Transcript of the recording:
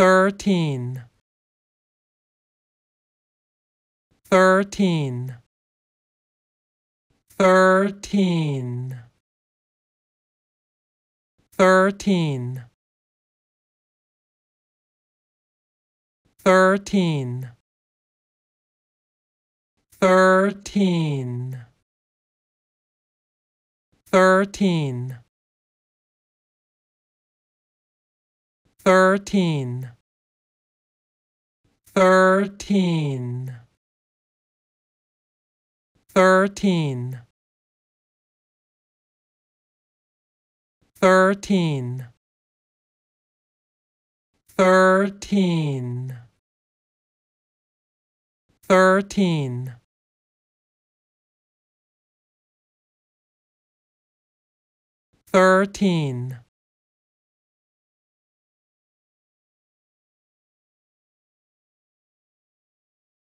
thirteen thirteen thirteen thirteen thirteen thirteen thirteen thirteen, thirteen, thirteen, thirteen, thirteen, thirteen. Thirteen.